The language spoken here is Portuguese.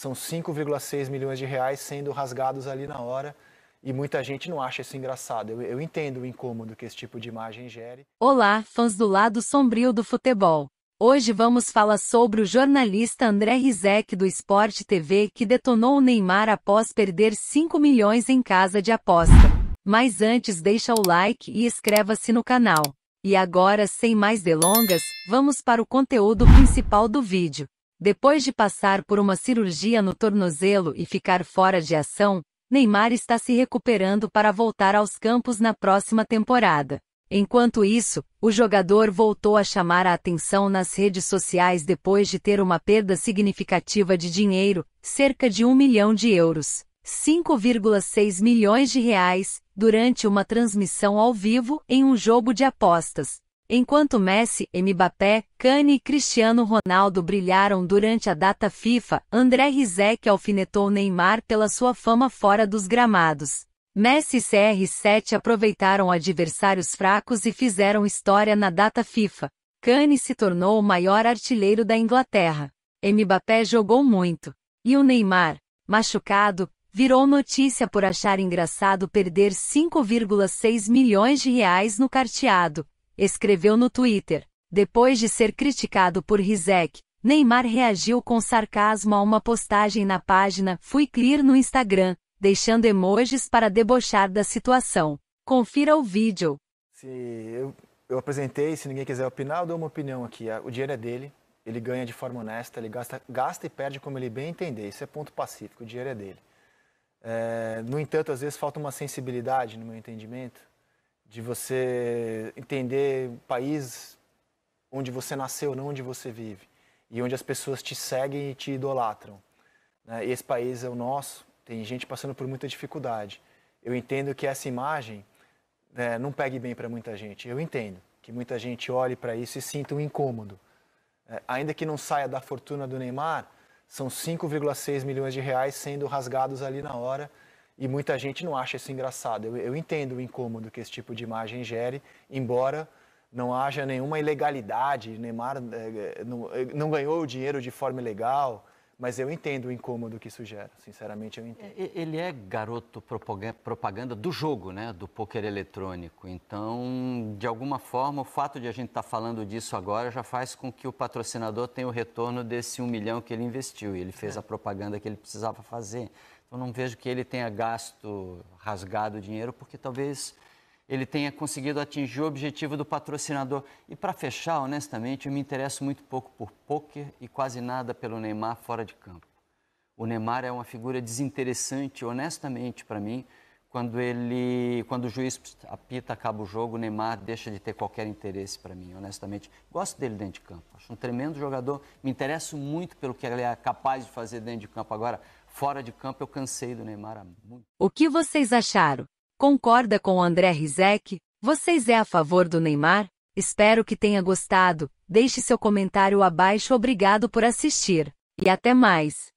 são 5,6 milhões de reais sendo rasgados ali na hora. E muita gente não acha isso engraçado. Eu, eu entendo o incômodo que esse tipo de imagem gere. Olá, fãs do lado sombrio do futebol. Hoje vamos falar sobre o jornalista André Rizek do Sport TV que detonou o Neymar após perder 5 milhões em casa de aposta. Mas antes deixa o like e inscreva-se no canal. E agora, sem mais delongas, vamos para o conteúdo principal do vídeo. Depois de passar por uma cirurgia no tornozelo e ficar fora de ação, Neymar está se recuperando para voltar aos campos na próxima temporada. Enquanto isso, o jogador voltou a chamar a atenção nas redes sociais depois de ter uma perda significativa de dinheiro, cerca de 1 milhão de euros, 5,6 milhões de reais, durante uma transmissão ao vivo em um jogo de apostas. Enquanto Messi, Mbappé, Kane e Cristiano Ronaldo brilharam durante a data FIFA, André Rizek alfinetou Neymar pela sua fama fora dos gramados. Messi e CR7 aproveitaram adversários fracos e fizeram história na data FIFA. Kane se tornou o maior artilheiro da Inglaterra. Mbappé jogou muito. E o Neymar, machucado, virou notícia por achar engraçado perder 5,6 milhões de reais no carteado, escreveu no Twitter. Depois de ser criticado por Rizek, Neymar reagiu com sarcasmo a uma postagem na página Fui Clear no Instagram, deixando emojis para debochar da situação. Confira o vídeo. Se eu, eu apresentei, se ninguém quiser opinar, eu dou uma opinião aqui. O dinheiro é dele, ele ganha de forma honesta, ele gasta, gasta e perde como ele bem entender. Isso é ponto pacífico, o dinheiro é dele. É, no entanto, às vezes falta uma sensibilidade no meu entendimento de você entender o país onde você nasceu, não onde você vive, e onde as pessoas te seguem e te idolatram. Né? E esse país é o nosso, tem gente passando por muita dificuldade. Eu entendo que essa imagem né, não pegue bem para muita gente. Eu entendo que muita gente olhe para isso e sinta um incômodo. É, ainda que não saia da fortuna do Neymar, são 5,6 milhões de reais sendo rasgados ali na hora e muita gente não acha isso engraçado. Eu, eu entendo o incômodo que esse tipo de imagem gere, embora não haja nenhuma ilegalidade. Neymar é, não, eh, não ganhou o dinheiro de forma ilegal, mas eu entendo o incômodo que isso gera, sinceramente eu entendo. Ele é garoto propaganda do jogo, né? Do poker eletrônico. Então, de alguma forma, o fato de a gente estar tá falando disso agora já faz com que o patrocinador tenha o retorno desse um milhão que ele investiu. E ele fez é. a propaganda que ele precisava fazer. Então, não vejo que ele tenha gasto, rasgado dinheiro, porque talvez ele tenha conseguido atingir o objetivo do patrocinador. E para fechar, honestamente, eu me interesso muito pouco por pôquer e quase nada pelo Neymar fora de campo. O Neymar é uma figura desinteressante, honestamente, para mim. Quando, ele, quando o juiz apita, acaba o jogo, o Neymar deixa de ter qualquer interesse para mim, honestamente. Gosto dele dentro de campo, acho um tremendo jogador. Me interesso muito pelo que ele é capaz de fazer dentro de campo. Agora, fora de campo, eu cansei do Neymar muito. O que vocês acharam? Concorda com André Rizek? Vocês é a favor do Neymar? Espero que tenha gostado. Deixe seu comentário abaixo. Obrigado por assistir. E até mais.